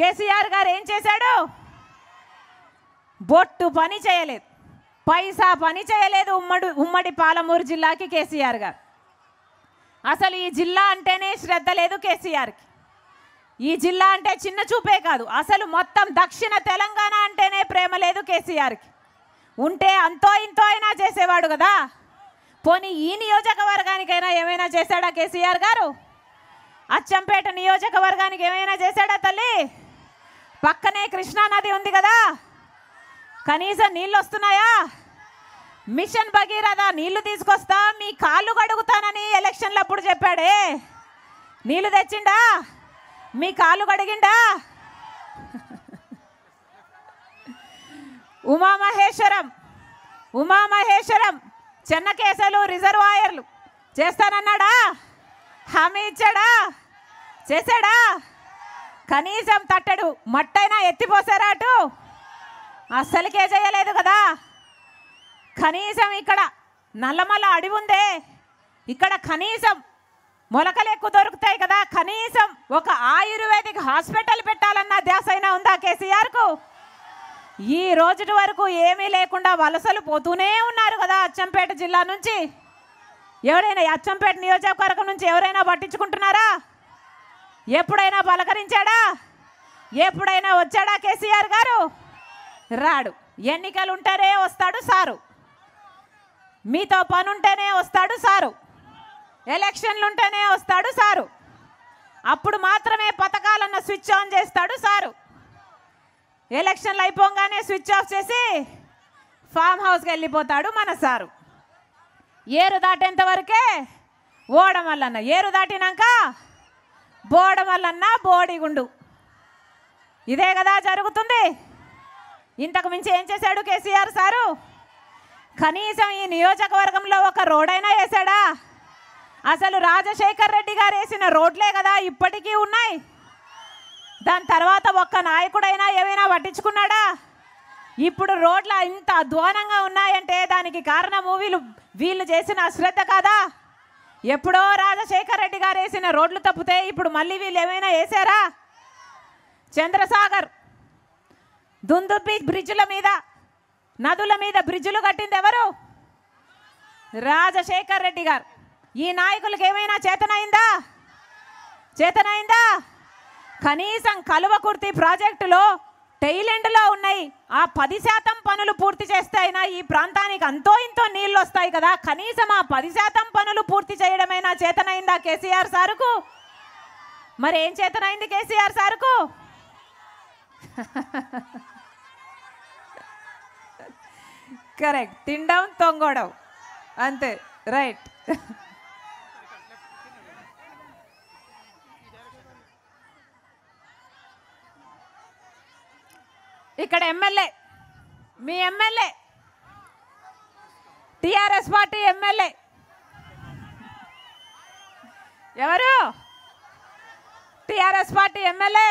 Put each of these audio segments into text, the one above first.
కేసీఆర్ గారు ఏం చేశాడు బొట్టు పని చేయలేదు పైసా పని చేయలేదు ఉమ్మడి ఉమ్మడి పాలమూరు జిల్లాకి కేసీఆర్ గారు అసలు ఈ జిల్లా అంటేనే శ్రద్ధ లేదు కేసీఆర్కి ఈ జిల్లా అంటే చిన్న చూపే కాదు అసలు మొత్తం దక్షిణ తెలంగాణ అంటేనే ప్రేమ లేదు కేసీఆర్కి ఉంటే అంతో ఇంతో అయినా చేసేవాడు కదా పోనీ ఈ నియోజకవర్గానికైనా ఏమైనా చేశాడా కేసీఆర్ గారు అచ్చంపేట నియోజకవర్గానికి ఏమైనా చేశాడా తల్లి పక్కనే కృష్ణా నది ఉంది కదా కనీసం నీళ్ళు వస్తున్నాయా మిషన్ భగీరథ నీళ్లు తీసుకొస్తా మీ కాళ్ళు కడుగుతానని ఎలక్షన్లు అప్పుడు చెప్పాడే నీళ్లు తెచ్చిండా మీ కాళ్ళు కడిగిండా ఉమామహేశ్వరం ఉమామహేశ్వరం చెన్నకేశలు రిజర్వాయర్లు చేస్తానన్నాడా హామీ ఇచ్చాడా చేశాడా కనీసం తట్టడు మట్టైనా ఎత్తిపోసారా అటు అస్సలకే చేయలేదు కదా కనీసం ఇక్కడ నల్లమల్ల అడివి ఉందే ఇక్కడ కనీసం మొలకలు ఎక్కువ దొరుకుతాయి కదా కనీసం ఒక ఆయుర్వేదిక్ హాస్పిటల్ పెట్టాలన్న ధ్యాస అయినా ఉందా కేసీఆర్కు ఈ రోజుటి వరకు ఏమీ లేకుండా వలసలు పోతూనే ఉన్నారు కదా అచ్చంపేట జిల్లా నుంచి ఎవరైనా అచ్చంపేట నియోజకవర్గం నుంచి ఎవరైనా పట్టించుకుంటున్నారా ఎప్పుడైనా పలకరించాడా ఎప్పుడైనా వచ్చాడా కేసీఆర్ గారు రాడు ఎన్నికలు ఉంటేనే వస్తాడు సారు మీతో పనుంటేనే వస్తాడు సారు ఎలక్షన్లు ఉంటేనే వస్తాడు సారు అప్పుడు మాత్రమే పథకాలన్న స్విచ్ ఆన్ చేస్తాడు సారు ఎలక్షన్లు అయిపోగానే స్విచ్ ఆఫ్ చేసి ఫామ్ హౌస్కి వెళ్ళిపోతాడు మన సారు ఏరు దాటేంత వరకే ఓడమల్లన్న ఏరు దాటినాక బోడ వల్లన్నా బోడిగుండు ఇదే కదా జరుగుతుంది ఇంతకు మించి ఏం చేశాడు కేసీఆర్ సారు కనీసం ఈ నియోజకవర్గంలో ఒక రోడైనా వేశాడా అసలు రాజశేఖర్ రెడ్డి గారు వేసిన రోడ్లే కదా ఇప్పటికీ ఉన్నాయి దాని తర్వాత ఒక్క నాయకుడైనా ఏమైనా పట్టించుకున్నాడా ఇప్పుడు రోడ్ల ఇంత అధ్వానంగా ఉన్నాయంటే దానికి కారణం వీళ్ళు వీళ్ళు చేసిన అశ్రద్ధ కాదా ఎప్పుడో రాజశేఖర రెడ్డి గారు వేసిన రోడ్లు తప్పితే ఇప్పుడు మళ్ళీ వీళ్ళు ఏమైనా వేసారా చంద్రసాగర్ దుందుబ్బి బ్రిడ్జుల మీద నదుల మీద బ్రిడ్జులు కట్టింది ఎవరు రాజశేఖర్ రెడ్డి గారు ఈ నాయకులకు ఏమైనా చేతనైందా చేతనైందా కనీసం కలువ కుర్తి ప్రాజెక్టులో టెయిలెండ్లో ఉన్నాయి ఆ పది శాతం పనులు పూర్తి చేస్తే అయినా ఈ ప్రాంతానికి అంతో ఇంతో నీళ్ళు వస్తాయి కదా కనీసం ఆ పది శాతం పనులు పూర్తి చేయడమైనా చేతనైందా కేసీఆర్ సారుకు మరి ఏం చేతనైంది కేసీఆర్ సారుకు కరెక్ట్ తినడం తొంగోడం అంతే రైట్ ఇక్కడ ఎమ్మెల్యే మీ ఎమ్మెల్యే టిఆర్ఎస్ పార్టీ ఎమ్మెల్యే ఎవరు టిఆర్ఎస్ పార్టీ ఎమ్మెల్యే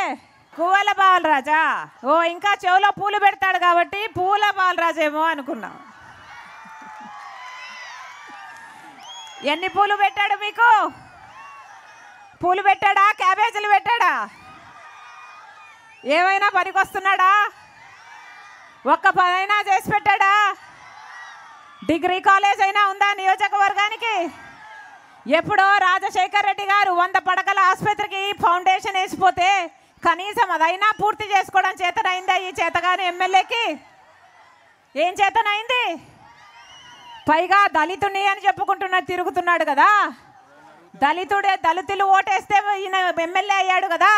పువ్వల బాలరాజా ఓ ఇంకా చెవులో పూలు పెడతాడు కాబట్టి పూల బాలరాజేమో అనుకున్నాం ఎన్ని పూలు పెట్టాడు మీకు పూలు పెట్టాడా క్యాబేజీలు పెట్టాడా ఏమైనా పనికొస్తున్నాడా ఒక్క పనైనా చేసి పెట్టాడా డిగ్రీ కాలేజ్ అయినా ఉందా నియోజకవర్గానికి ఎప్పుడో రాజశేఖర్ రెడ్డి గారు వంద పడకల ఆసుపత్రికి ఫౌండేషన్ వేసిపోతే కనీసం అదైనా పూర్తి చేసుకోవడం చేతనైందా ఈ చేతగాని ఎమ్మెల్యేకి ఏం చేతనైంది పైగా దళితుని అని చెప్పుకుంటున్నాడు తిరుగుతున్నాడు కదా దళితుడే దళితులు ఓటేస్తే ఈయన ఎమ్మెల్యే అయ్యాడు కదా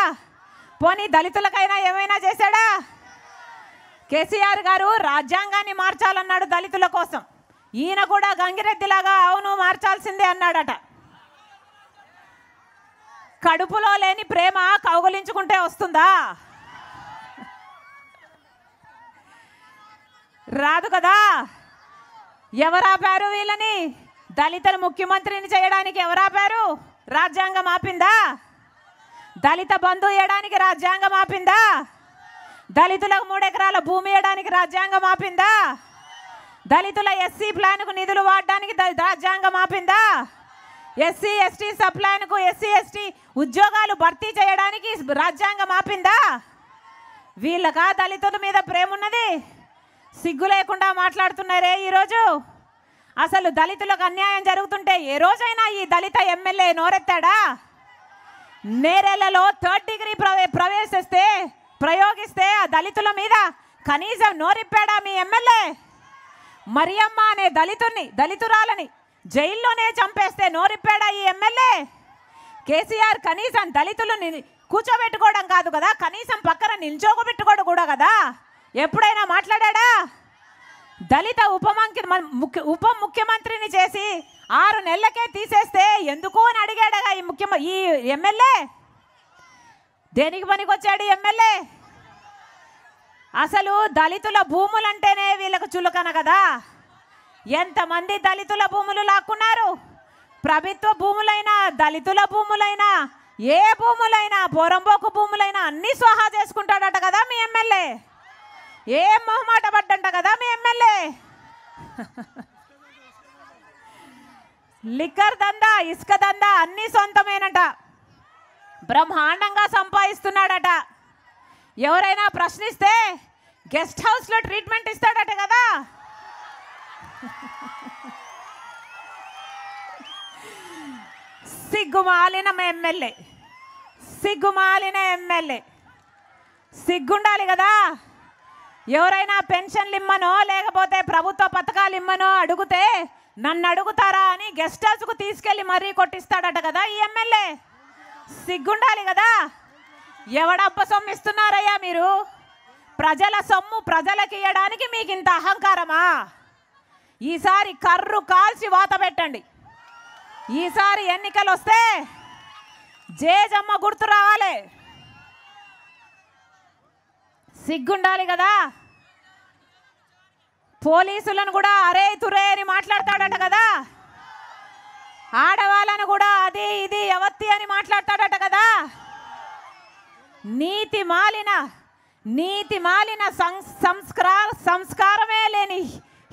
పోనీ దళితులకైనా ఏమైనా చేశాడా కేసీఆర్ గారు రాజ్యాంగాన్ని మార్చాలన్నాడు దళితుల కోసం ఈయన కూడా గంగిరెద్దిలాగా అవును మార్చాల్సిందే అన్నాడట కడుపులో లేని ప్రేమ కౌగులించుకుంటే వస్తుందా రాదు కదా ఎవరాపారు వీళ్ళని దళితులు ముఖ్యమంత్రిని చేయడానికి ఎవరాపారు రాజ్యాంగం ఆపిందా దళిత బంధు వేయడానికి రాజ్యాంగం ఆపిందా దళితులకు ఎకరాల భూమి వేయడానికి రాజ్యాంగం ఆపిందా దళితుల ఎస్సీ ప్లాన్కు నిధులు వాడడానికి రాజ్యాంగం ఆపిందా ఎస్సీ ఎస్టీ సబ్ ప్లాన్కు ఎస్సీ ఎస్టీ ఉద్యోగాలు భర్తీ చేయడానికి రాజ్యాంగం ఆపిందా వీళ్ళకా దళితుల మీద ప్రేమ ఉన్నది సిగ్గు లేకుండా మాట్లాడుతున్నారే ఈరోజు అసలు దళితులకు అన్యాయం జరుగుతుంటే ఏ రోజైనా ఈ దళిత ఎమ్మెల్యే నోరెత్తాడా నేరేళ్లలో థర్డ్ డిగ్రీ ప్రవేశిస్తే ప్రయోగిస్తే ఆ దళితుల మీద కనీసం నోరిప్పాడా మీ ఎమ్మెల్యే మరియమ్మ అనే దళితుని దళితురాలని జైల్లోనే చంపేస్తే నోరిప్పాడా ఈ ఎమ్మెల్యే కేసీఆర్ కనీసం దళితులని కూర్చోబెట్టుకోవడం కాదు కదా కనీసం పక్కన నిల్చోబెట్టుకోవడం కూడా కదా ఎప్పుడైనా మాట్లాడా దళిత ఉపమంత్రి ఉప ముఖ్యమంత్రిని చేసి ఆరు నెలలకే తీసేస్తే ఎందుకు అని అడిగాడగా ఈ ముఖ్యమ ఈ ఎమ్మెల్యే దేనికి పనికొచ్చాడు ఎమ్మెల్యే అసలు దళితుల భూములు అంటేనే వీళ్ళకు చులకన కదా ఎంతమంది దళితుల భూములు లాక్కున్నారు ప్రభుత్వ భూములైనా దళితుల భూములైనా ఏ భూములైనా పొరంబోకు భూములైనా అన్నీ స్వాహా చేసుకుంటాడట కదా మీ ఎమ్మెల్యే ఏం మొహమాట పడ్డంట కదా మీ ఎమ్మెల్యే లిక్కర్ దందా ఇసుక దందా అన్నీ సొంతమేనట బ్రహ్మాండంగా సంపాదిస్తున్నాడట ఎవరైనా ప్రశ్నిస్తే గెస్ట్ హౌస్లో ట్రీట్మెంట్ ఇస్తాడట కదా సిగ్గుమాలిన ఎమ్మెల్యే సిగ్గుమాలిన ఎమ్మెల్యే సిగ్గుండాలి కదా ఎవరైనా పెన్షన్లు ఇమ్మనో లేకపోతే ప్రభుత్వ పథకాలు ఇమ్మనో అడిగితే నన్ను అడుగుతారా అని గెస్ట్ హౌస్కు తీసుకెళ్ళి మరీ కొట్టిస్తాడట కదా ఈ ఎమ్మెల్యే సిగ్గుండాలి కదా ఎవడప్ప సొమ్ము ఇస్తున్నారయ్యా మీరు ప్రజల సొమ్ము ప్రజలకి ఇవ్వడానికి మీకు ఇంత అహంకారమా ఈసారి కర్రు కాల్చి వాత పెట్టండి ఈసారి ఎన్నికలు వస్తే జేజమ్మ గుర్తు రావాలి సిగ్గుండాలి కదా పోలీసులను కూడా అరే తురే అని మాట్లాడతాడట కదా ఆడవాళ్ళను కూడా అది ఇది ఎవత్తి అని నీతి మాలిన నీతి మాలిన సంస్కార సంస్కారమే లేని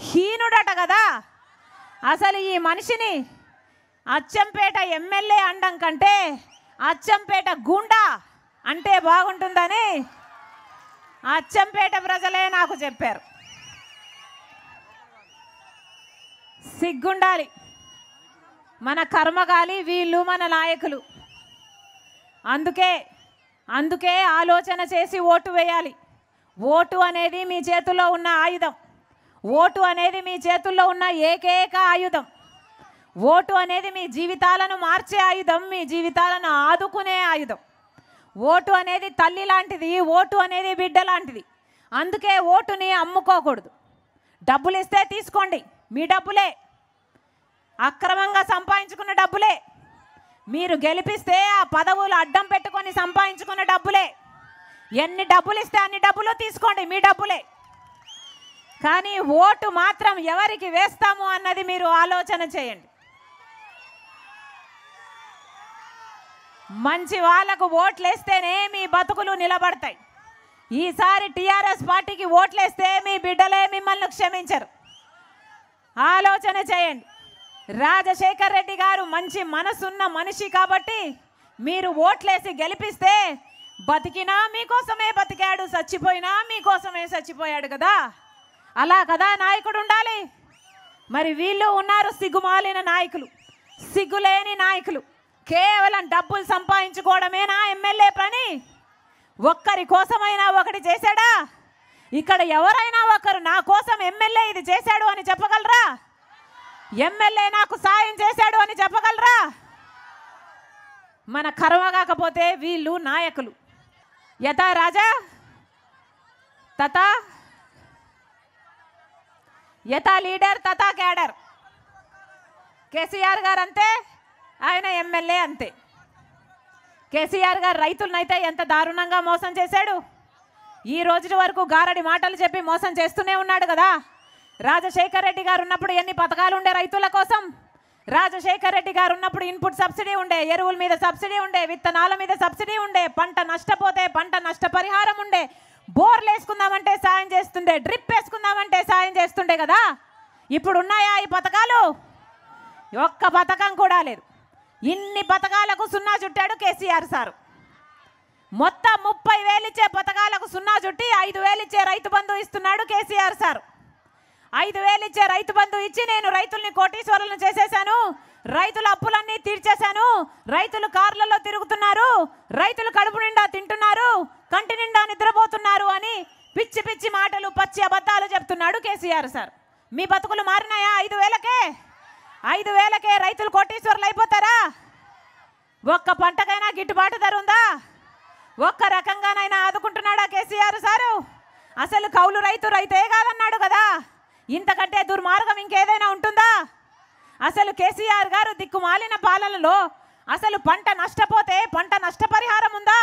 హీనుడట కదా అసలు ఈ మనిషిని అచ్చంపేట ఎమ్మెల్యే అండం కంటే అచ్చంపేట గుండా అంటే బాగుంటుందని అచ్చంపేట ప్రజలే నాకు చెప్పారు సిగ్గుండాలి మన కర్మగాలి వీళ్ళు మన నాయకులు అందుకే అందుకే ఆలోచన చేసి ఓటు వేయాలి ఓటు అనేది మీ చేతుల్లో ఉన్న ఆయుధం ఓటు అనేది మీ చేతుల్లో ఉన్న ఏకైక ఆయుధం ఓటు అనేది మీ జీవితాలను మార్చే ఆయుధం మీ జీవితాలను ఆదుకునే ఆయుధం ఓటు అనేది తల్లి లాంటిది ఓటు అనేది బిడ్డ లాంటిది అందుకే ఓటుని అమ్ముకోకూడదు డబ్బులు ఇస్తే తీసుకోండి మీ డబ్బులే అక్రమంగా సంపాదించుకున్న డబ్బులే మీరు గెలిపిస్తే ఆ పదవులు అడ్డం పెట్టుకొని సంపాదించుకున్న డబ్బులే ఎన్ని డబ్బులు ఇస్తే అన్ని డబ్బులు తీసుకోండి మీ డబ్బులే కానీ ఓటు మాత్రం ఎవరికి వేస్తాము అన్నది మీరు ఆలోచన చేయండి మంచి వాళ్ళకు ఓట్లేస్తేనే మీ బతుకులు నిలబడతాయి ఈసారి టీఆర్ఎస్ పార్టీకి ఓట్లేస్తే మీ బిడ్డలే మిమ్మల్ని క్షమించరు ఆలోచన చేయండి రాజశేఖర్ రెడ్డి గారు మంచి మనసున్న మనిషి కాబట్టి మీరు ఓట్లేసి గెలిపిస్తే బతికినా మీకోసమే బతికాడు చచ్చిపోయినా మీకోసమే చచ్చిపోయాడు కదా అలా కదా నాయకుడు ఉండాలి మరి వీళ్ళు ఉన్నారు సిగ్గుమాలిన నాయకులు సిగ్గులేని నాయకులు కేవలం డబ్బులు సంపాదించుకోవడమే నా ఎమ్మెల్యే పని ఒక్కరి కోసమైనా ఒకటి చేశాడా ఇక్కడ ఎవరైనా ఒకరు నా కోసం ఎమ్మెల్యే ఇది చేశాడు అని చెప్పగలరా ఎమ్మెల్యే నాకు సాయం చేశాడు అని చెప్పగలరా మన కరువ కాకపోతే వీళ్ళు నాయకులు యథా రాజా తథా యథా లీడర్ తథా క్యాడర్ కేసీఆర్ గారు అంతే ఆయన ఎమ్మెల్యే అంతే కేసీఆర్ గారు రైతులనైతే ఎంత దారుణంగా మోసం చేశాడు ఈ రోజు వరకు గారడి మాటలు చెప్పి మోసం చేస్తూనే ఉన్నాడు కదా రాజశేఖర్ రెడ్డి గారు ఉన్నప్పుడు ఎన్ని పథకాలు ఉండే రైతుల కోసం రాజశేఖర్ రెడ్డి గారు ఉన్నప్పుడు ఇన్పుట్ సబ్సిడీ ఉండే ఎరువుల మీద సబ్సిడీ ఉండే విత్తనాల మీద సబ్సిడీ ఉండే పంట నష్టపోతే పంట నష్టపరిహారం ఉండే బోర్లు వేసుకుందామంటే సాయం చేస్తుండే డ్రిప్ వేసుకుందామంటే సాయం చేస్తుండే కదా ఇప్పుడు ఉన్నాయా ఈ పథకాలు ఒక్క పథకం కూడా లేదు ఇన్ని పథకాలకు సున్నా చుట్టాడు కేసీఆర్ సారు మొత్తం ముప్పై వేలిచ్చే పథకాలకు సున్నా చుట్టి ఐదు వేలిచ్చే రైతు బంధు ఇస్తున్నాడు కేసీఆర్ సారు ఐదు వేలు ఇచ్చే రైతు బంధు ఇచ్చి నేను రైతుల్ని కోటీశ్వరులను చేసేశాను రైతుల అప్పులన్నీ తీర్చేశాను రైతులు కార్లలో తిరుగుతున్నారు రైతులు కడుపు నిండా తింటున్నారు కంటి నిండా నిద్రపోతున్నారు అని పిచ్చి పిచ్చి మాటలు పచ్చి అబద్ధాలు చెప్తున్నాడు కేసీఆర్ సార్ మీ బతుకులు మారినాయా ఐదు వేలకే ఐదు వేలకే రైతులు కోటీశ్వరులు అయిపోతారా ఒక్క పంటకైనా గిట్టుబాటు ధర ఉందా ఒక్క రకంగానైనా ఆదుకుంటున్నాడా కేసీఆర్ సారు అసలు కౌలు రైతు రైతే కాదన్నాడు కదా ఇంతకంటే దుర్మార్గం ఇంకేదైనా ఉంటుందా అసలు కేసీఆర్ గారు దిక్కుమాలిన పాలనలో అసలు పంట నష్టపోతే పంట నష్టపరిహారం ఉందా